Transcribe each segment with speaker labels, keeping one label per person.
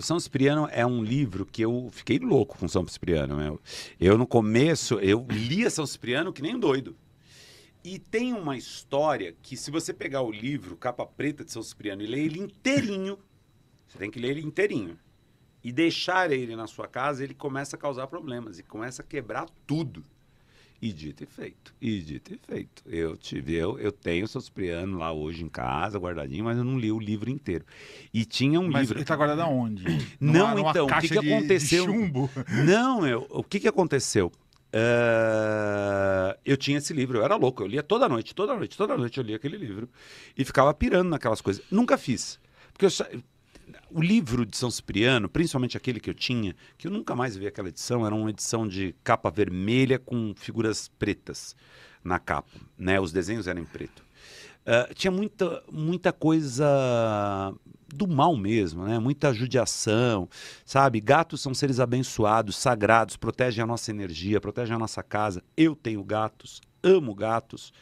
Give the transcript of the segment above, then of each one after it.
Speaker 1: O São Cipriano é um livro que eu fiquei louco com São Cipriano. Né? Eu, no começo, eu lia São Cipriano que nem um doido. E tem uma história que, se você pegar o livro Capa Preta de São Cipriano e ler ele inteirinho, você tem que ler ele inteirinho. E deixar ele na sua casa, ele começa a causar problemas e começa a quebrar tudo. E dito e feito, e dito e feito. Eu tive, eu, eu tenho Sospiano lá hoje em casa, guardadinho, mas eu não li o livro inteiro. E tinha um mas livro. Ele está guardado aonde? Não, numa, então, o que, que aconteceu? De chumbo? Não, eu, o que, que aconteceu? Uh, eu tinha esse livro, eu era louco, eu lia toda noite, toda noite, toda noite eu lia aquele livro e ficava pirando naquelas coisas. Nunca fiz. Porque eu, o livro de São Cipriano, principalmente aquele que eu tinha, que eu nunca mais vi aquela edição, era uma edição de capa vermelha com figuras pretas na capa, né? Os desenhos eram em preto. Uh, tinha muita, muita coisa do mal mesmo, né? Muita judiação, sabe? Gatos são seres abençoados, sagrados, protegem a nossa energia, protegem a nossa casa. Eu tenho gatos, amo gatos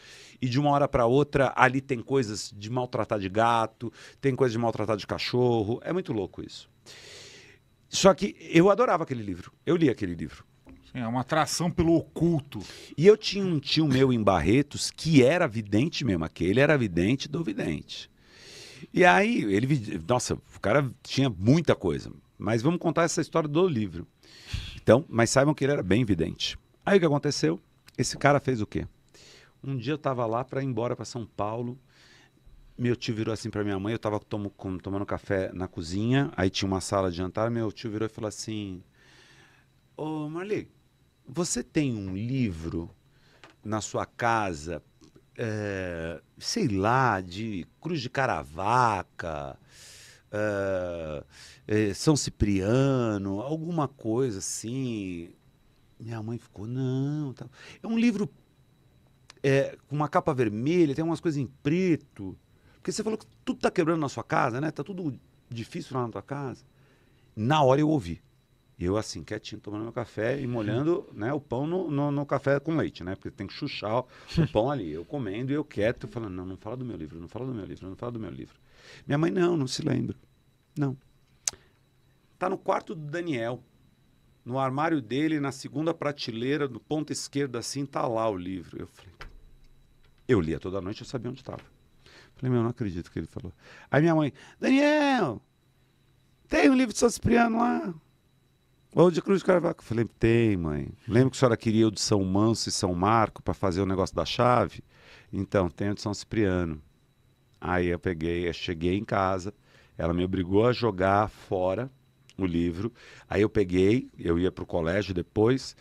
Speaker 1: e de uma hora para outra ali tem coisas de maltratar de gato, tem coisas de maltratar de cachorro. É muito louco isso. Só que eu adorava aquele livro. Eu li aquele livro. É uma atração pelo oculto. E eu tinha um tio meu em Barretos que era vidente mesmo, aquele era vidente do vidente. E aí ele, nossa, o cara tinha muita coisa. Mas vamos contar essa história do livro. Então, mas saibam que ele era bem vidente. Aí o que aconteceu? Esse cara fez o quê? Um dia eu estava lá para ir embora para São Paulo. Meu tio virou assim para minha mãe, eu estava tom tomando café na cozinha, aí tinha uma sala de jantar, meu tio virou e falou assim: "Ô, oh, Marli, você tem um livro na sua casa, é, sei lá, de Cruz de Caravaca, é, é, São Cipriano, alguma coisa assim?" Minha mãe ficou, não. Tá... É um livro é, com uma capa vermelha, tem umas coisas em preto. Porque você falou que tudo está quebrando na sua casa, né? está tudo difícil lá na tua casa. Na hora eu ouvi. Eu, assim, quietinho, tomando meu café e molhando né, o pão no, no, no café com leite, né? Porque tem que chuchar o, pão ali. Eu comendo e eu quieto, falando, não, não fala do meu livro, não fala do meu livro, não fala do meu livro. Minha mãe, não, não se lembra. Não. Tá no quarto do Daniel. No armário dele, na segunda prateleira, do ponto esquerdo, assim, tá lá o livro. Eu falei, eu lia toda noite, eu sabia onde estava. Falei, meu, não acredito que ele falou. Aí minha mãe, Daniel, tem um livro de São Cipriano lá. Ou de Cruz de Carvalho. Falei, tem, mãe. Lembra que a senhora queria o de São Manso e São Marco para fazer o negócio da chave? Então, tem o de São Cipriano. Aí eu peguei, eu cheguei em casa, ela me obrigou a jogar fora o livro. Aí eu peguei, eu ia para o colégio depois,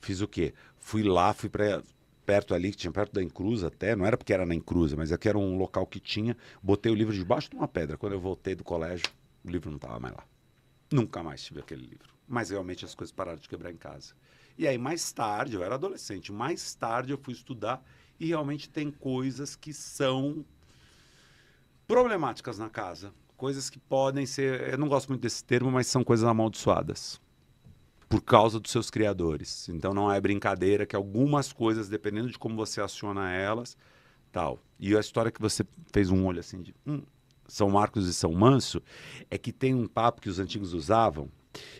Speaker 1: fiz o quê? Fui lá, fui para perto ali, que tinha perto da Encruz até, não era porque era na Encruz, mas aqui é era um local que tinha, botei o livro debaixo de uma pedra. Quando eu voltei do colégio, o livro não estava mais lá. Nunca mais tive aquele livro. Mas realmente as coisas pararam de quebrar em casa. E aí, mais tarde, eu era adolescente, mais tarde eu fui estudar e realmente tem coisas que são problemáticas na casa. Coisas que podem ser. Eu não gosto muito desse termo, mas são coisas amaldiçoadas por causa dos seus criadores. Então não é brincadeira que algumas coisas, dependendo de como você aciona elas, tal. E a história que você fez um olho assim de hum, São Marcos e São Manso é que tem um papo que os antigos usavam,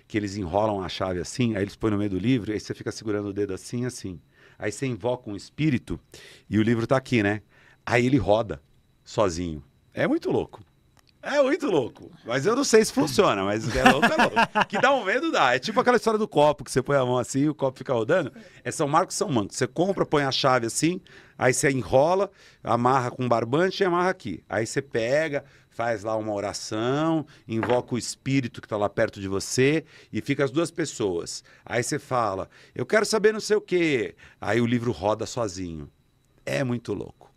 Speaker 1: que eles enrolam a chave assim, aí eles põem no meio do livro, aí você fica segurando o dedo assim, assim. Aí você invoca um espírito e o livro está aqui, né? Aí ele roda sozinho. É muito louco. É muito louco. Mas eu não sei se funciona, mas é louco, é louco. Que dá um medo, dá. É tipo aquela história do copo, que você põe a mão assim e o copo fica rodando. É São Marcos São Manco. Você compra, põe a chave assim, aí você enrola, amarra com barbante e amarra aqui. Aí você pega, faz lá uma oração, invoca o espírito que está lá perto de você e fica as duas pessoas. Aí você fala, eu quero saber não sei o quê. Aí o livro roda sozinho. É muito louco.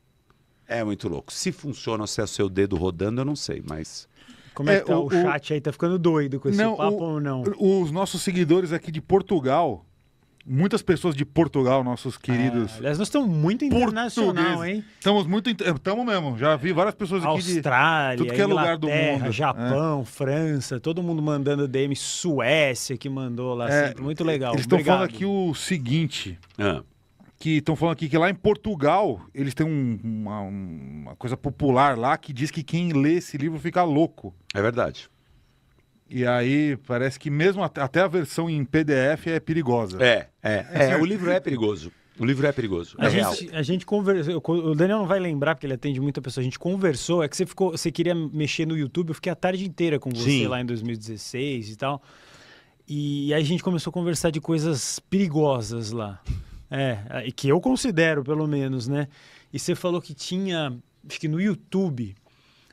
Speaker 1: É muito louco. Se funciona, se é o seu dedo rodando, eu não sei, mas.
Speaker 2: Como é, é que tá o, o chat aí? Tá ficando doido com esse
Speaker 1: não,
Speaker 3: papo o, ou não? Os nossos seguidores aqui de Portugal, muitas pessoas de Portugal,
Speaker 2: nossos ah, queridos. É, aliás, nós estamos muito
Speaker 3: internacional, hein? Estamos muito. Estamos mesmo. Já vi várias pessoas aqui. Austrália, de, tudo que é lugar do mundo. Japão,
Speaker 2: é. França, todo mundo mandando DM. Suécia que mandou lá. É, sempre. Muito legal. Eles estão falando aqui
Speaker 3: o seguinte. Ah que estão falando aqui que lá em Portugal eles têm um, uma, uma, coisa popular lá que diz que quem lê esse livro fica louco. É verdade. E aí parece que mesmo até, até a versão em PDF é perigosa. É, é, é, é, o livro é perigoso.
Speaker 2: O livro é perigoso. A é gente, é real. A gente conversou. O Daniel não vai lembrar, porque ele atende muita pessoa. A gente conversou. É que você ficou. Você queria mexer no YouTube, eu fiquei a tarde inteira com você Sim. lá em 2016 e tal. E aí a gente começou a conversar de coisas perigosas lá. É, e que eu considero, pelo menos, né? E você falou que tinha, acho que no YouTube,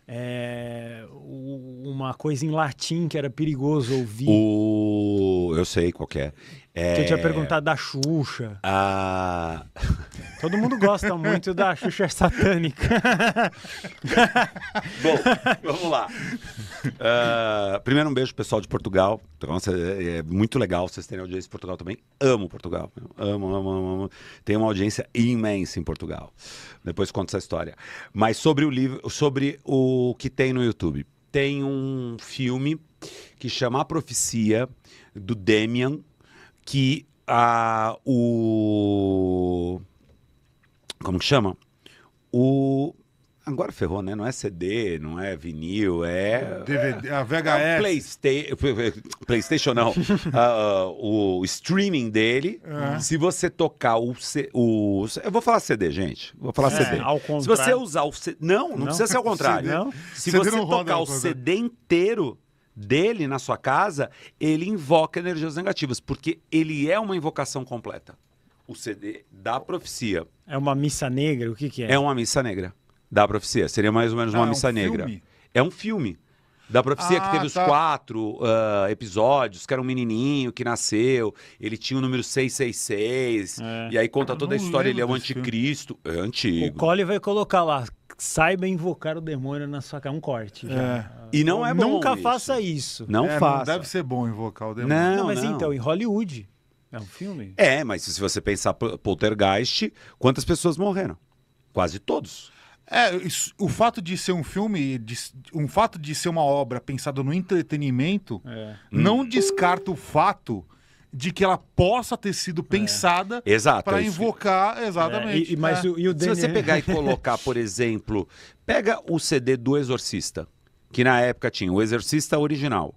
Speaker 2: é, uma coisa em latim que era perigoso ouvir.
Speaker 1: O eu, sei qual é. é. Eu tinha perguntado
Speaker 2: da Xuxa. Todo mundo gosta muito da Xuxa é satânica. Bom, vamos lá.
Speaker 1: Uh, primeiro, um beijo pessoal de Portugal. Então, é, é muito legal vocês terem audiência em Portugal também. Amo Portugal. Amo, amo, amo, amo. Tem uma audiência imensa em Portugal. Depois conto essa história. Mas sobre o livro, sobre o que tem no YouTube. Tem um filme que chama A Profecia, do Demian, que a, o. Como que chama? O. Agora ferrou, né? Não é CD, não é vinil, é.
Speaker 3: DVD, a VHS. É
Speaker 1: Playsta PlayStation, não. uh, o streaming dele. É. Se você tocar o, C, o. Eu vou falar CD, gente. Vou falar é, CD. Ao contrário. Se você usar o. C... Não, não, não, precisa ser ao contrário. CD, se você tocar o CD inteiro, dele na sua casa, ele invoca energias negativas, porque ele é uma invocação completa. O CD da profecia.
Speaker 2: É uma missa negra? O que, que é? É uma
Speaker 1: missa negra da profecia. Seria mais ou menos ah, uma é missa é um negra. Filme? É um filme. Da profecia ah, que teve tá. os quatro uh, episódios, que era um menininho que nasceu, ele tinha o número 666, é. e aí conta toda a história, ele é o anticristo. É antigo.
Speaker 2: O Cole vai colocar lá, saiba invocar o demônio na sua cara. Um corte. É. E não é bom. Nunca isso. faça isso. Não é, faça. Não deve ser bom
Speaker 1: invocar o demônio. Não, não mas não. então,
Speaker 2: em Hollywood. É um filme?
Speaker 1: É, mas se você pensar Poltergeist, quantas pessoas morreram? Quase todos.
Speaker 3: É, isso, o fato de ser um filme, de, um fato de ser uma obra pensada no entretenimento, é. não hum. descarta o fato de que ela possa ter sido é. pensada é. para invocar é. exatamente. É. E, mas é. o, e o DNA... Se você pegar e colocar,
Speaker 1: por exemplo, pega o CD do Exorcista, que na época tinha o Exorcista original.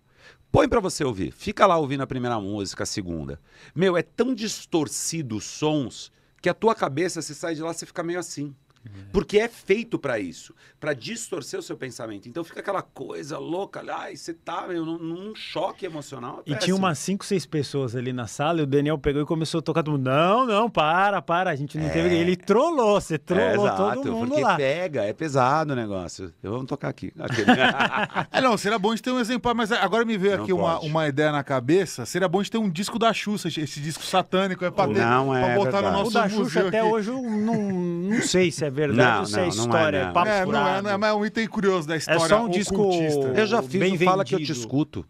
Speaker 1: Põe para você ouvir. Fica lá ouvindo a primeira música, a segunda. Meu, é tão distorcido os sons que a tua cabeça, se sai de lá, você fica meio assim. Uhum. Porque é feito para isso, para distorcer o seu pensamento. Então fica aquela coisa louca, ai, você tá meu, num, num choque emocional. É e tinha umas
Speaker 2: 5, 6 pessoas ali na sala e o Daniel pegou e começou a tocar todo mundo. Não, não, para, para, a gente não é... teve. Ele trollou, você é, trollou é, todo mundo porque lá. pega,
Speaker 1: é pesado o negócio. Eu vou tocar aqui. é, não, será bom de ter um exemplar, mas agora me veio não aqui uma, uma
Speaker 3: ideia na cabeça. Seria bom de ter um disco da Xuxa, esse disco satânico, é pra, não ter, é, pra botar verdade. no nosso o da Xuxa
Speaker 2: até hoje eu não, não sei se é verdade não, ou se é não, é, história, não é, papo é, Não é, não é, é um item curioso da é história É só um disco Eu já fiz Fala Que Eu Te Escuto.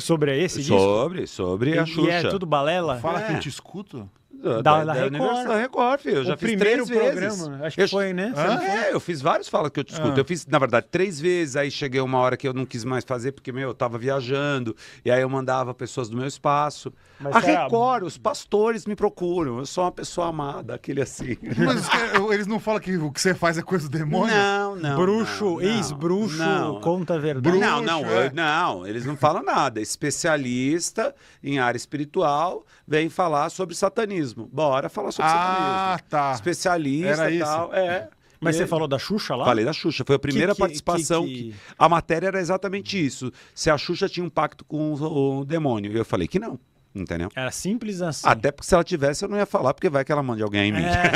Speaker 2: Sobre esse sobre, disco? Sobre, sobre a é Xuxa. E é tudo balela? Fala é. Que Eu Te Escuto? Ah, da, da, da Record. Da Record, filho. Eu o já fiz três programa, vezes. acho que eu, foi, né? Ah, é, eu fiz vários falas que eu te escuto. Ah. Eu
Speaker 1: fiz, na verdade, três vezes, aí cheguei uma hora que eu não quis mais fazer, porque, meu, eu tava viajando, e aí eu mandava pessoas do meu espaço. Mas a é Record, a... os pastores me procuram, eu sou uma pessoa amada, aquele assim. Mas é, eles não falam que o que você faz é coisa do demônio? Não, não.
Speaker 3: Bruxo,
Speaker 2: ex-bruxo, conta a verdade. Bruxo, não, não, é. eu,
Speaker 1: não, eles não falam nada. Especialista em área espiritual vem falar sobre satanismo satanismo. Bora falar sobre ah, Ah, tá. Especialista e tal. É. Mas você falou da Xuxa lá? Falei da Xuxa. Foi a primeira que, que, participação. Que, a matéria era exatamente isso. Se a Xuxa tinha um pacto com o, demônio. eu falei que não. Entendeu?
Speaker 2: Era simples assim.
Speaker 1: Até porque se ela tivesse, eu não ia falar, porque vai que ela mande alguém em mim. É.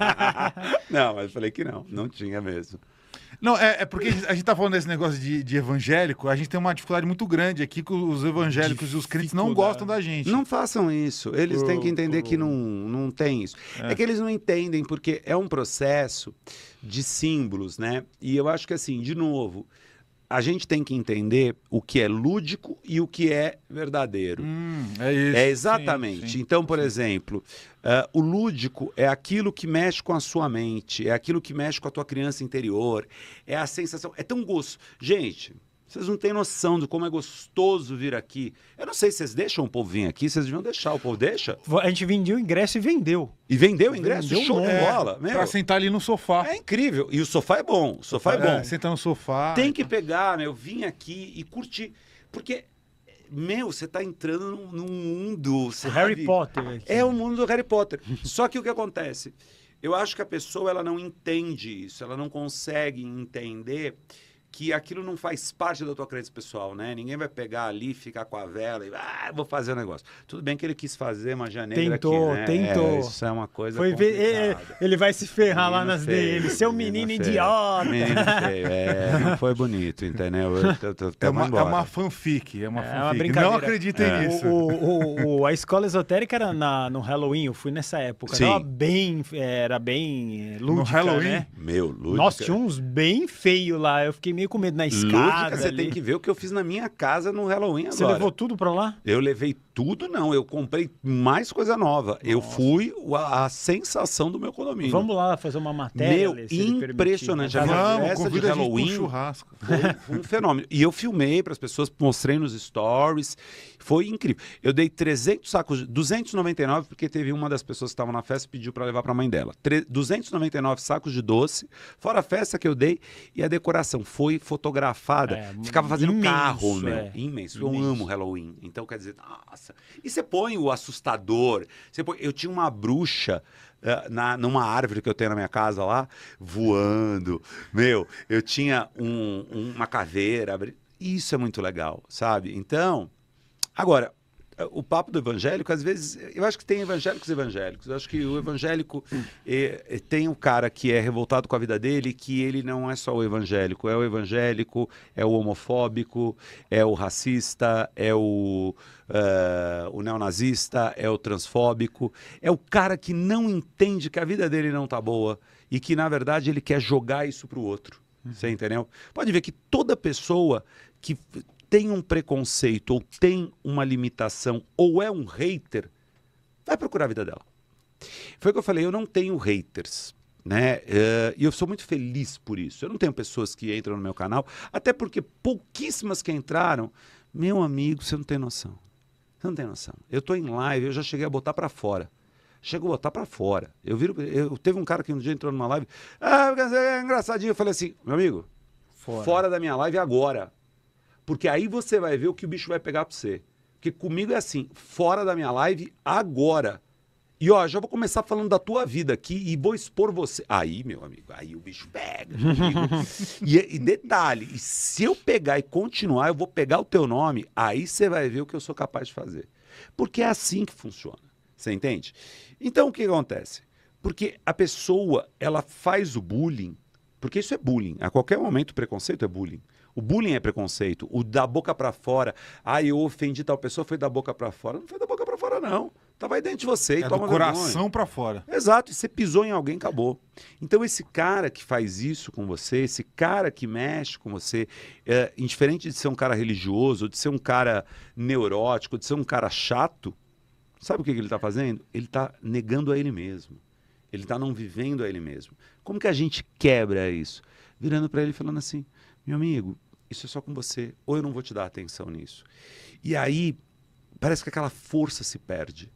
Speaker 1: não,
Speaker 2: mas falei que não. Não
Speaker 1: tinha mesmo.
Speaker 3: Não, é, é, porque a gente tá falando desse negócio de, de, evangélico, a gente tem uma dificuldade muito grande aqui que os evangélicos e os crentes não
Speaker 1: gostam da gente. Não façam isso. Eles pro, têm que entender pro... que não, não tem isso. É. é. que eles não entendem, porque é um processo de símbolos, né? E eu acho que assim, de novo, a gente tem que entender o que é lúdico e o que é verdadeiro. Hum, é isso. É exatamente. Sim, sim. Então, por exemplo, uh, o lúdico é aquilo que mexe com a sua mente, é aquilo que mexe com a tua criança interior, é a sensação. É tão gosto. Gente, vocês não têm noção de como é gostoso vir aqui. Eu não sei se vocês deixam o povo vir aqui, vocês deviam deixar. O povo deixa?
Speaker 2: A gente vendia o ingresso e vendeu.
Speaker 1: E vendeu o ingresso? Vendeu Show de é, bola. Meu. Pra sentar ali no sofá. É incrível. E o sofá é bom. O sofá é, é bom. sentar
Speaker 3: no sofá. Tem que
Speaker 1: pegar, meu, vim aqui e curtir. Porque meu, você está entrando num, num mundo. Sabe? Harry Potter. Aqui. É o mundo do Harry Potter. Só que o que acontece? Eu acho que a pessoa ela não entende isso, ela não consegue entender que aquilo não faz parte da tua crença pessoal, né? Ninguém vai pegar ali, ficar com a vela e ah, vou fazer o um negócio. Tudo bem que ele quis fazer uma janela tentou, aqui, né? É, tentou, é, Isso é
Speaker 2: uma coisa Foi ver, é, é, ele vai se ferrar menino lá nas dele, seu menino, menino idiota. Menino feio, é, não
Speaker 1: foi bonito, entendeu? Eu, é, uma, é uma
Speaker 2: fanfic, é uma é fanfic. Uma brincadeira. Não acreditem é. nisso. O, o, o, a escola esotérica era na, no Halloween, eu fui nessa época. Sim. Era bem, era bem eh, lúdica, No Halloween? Né?
Speaker 1: Meu, lúdica. Nossa, tinha uns
Speaker 2: bem feio lá, eu fiquei meio meio com medo na escada. Lúdica, você ali. tem que ver o que eu fiz na minha casa no Halloween agora. Você levou tudo para lá?
Speaker 1: Eu levei tudo, não. Eu comprei mais coisa nova. Nossa. Eu fui a, a, sensação do meu condomínio. Vamos
Speaker 2: lá fazer uma matéria. Meu, impressionante. Vamos festa de Halloween. Um churrasco.
Speaker 1: Foi um fenômeno. E eu filmei para as pessoas, mostrei nos stories. Foi incrível. Eu dei 300 sacos, 299, porque teve uma das pessoas que estavam na festa e pediu para levar para a mãe dela. 299 sacos de doce, fora a festa que eu dei e a decoração. Foi foi fotografada. É, Ficava fazendo imenso, carro, é. meu. É. Imenso. Eu amo Halloween. Então, quer dizer, nossa. E você põe o assustador. Você põe... Eu tinha uma bruxa eh, na, numa árvore que eu tenho na minha casa lá, voando. Meu, eu tinha um, um, uma caveira. Isso é muito legal, sabe? Então, agora, o papo do evangélico, às vezes, eu acho que tem evangélicos evangélicos. Eu acho que o evangélico é, tem um cara que é revoltado com a vida dele, que ele não é só o evangélico, é o evangélico, é o homofóbico, é o racista, é o, uh, o neonazista, é o transfóbico, é o cara que não entende que a vida dele não tá boa e que, na verdade, ele quer jogar isso pro outro. Uhum. Você entendeu? Pode ver que toda pessoa que tem um preconceito ou tem uma limitação ou é um hater, vai procurar a vida dela. Foi o que eu falei, eu não tenho haters. Né? Uh, e eu sou muito feliz por isso. Eu não tenho pessoas que entram no meu canal, até porque pouquíssimas que entraram, meu amigo, você não tem noção. Você não tem noção. Eu estou em live, eu já cheguei a botar para fora. Chegou a botar para fora. Eu viro, eu teve um cara que um dia entrou numa live, ah, é engraçadinho, eu falei assim, meu amigo, fora, fora da minha live agora. Porque aí você vai ver o que o bicho vai pegar pra você. Porque comigo é assim, fora da minha live, agora. E ó, já vou começar falando da tua vida aqui e vou expor você. Aí, meu amigo, aí o bicho pega. e, e, detalhe, se eu pegar e continuar, eu vou pegar o teu nome, aí você vai ver o que eu sou capaz de fazer. Porque é assim que funciona. Você entende? Então o que acontece? Porque a pessoa, ela faz o bullying, porque isso é bullying. A qualquer momento o preconceito é bullying. O bullying é preconceito. O da boca para fora. Ah, eu ofendi tal pessoa, foi da boca para fora. Não foi da boca para fora, não. Tava aí dentro de você é e do toma coração para fora. Exato, e você pisou em alguém, acabou. Então esse cara que faz isso com você, esse cara que mexe com você, é, indiferente de ser um cara religioso, de ser um cara neurótico, de ser um cara chato, sabe o que, que ele está fazendo? Ele está negando a ele mesmo. Ele está não vivendo a ele mesmo. Como que a gente quebra isso? Virando para ele e falando assim, meu amigo, isso é só com você, ou eu não vou te dar atenção nisso. E aí, parece que aquela força se perde.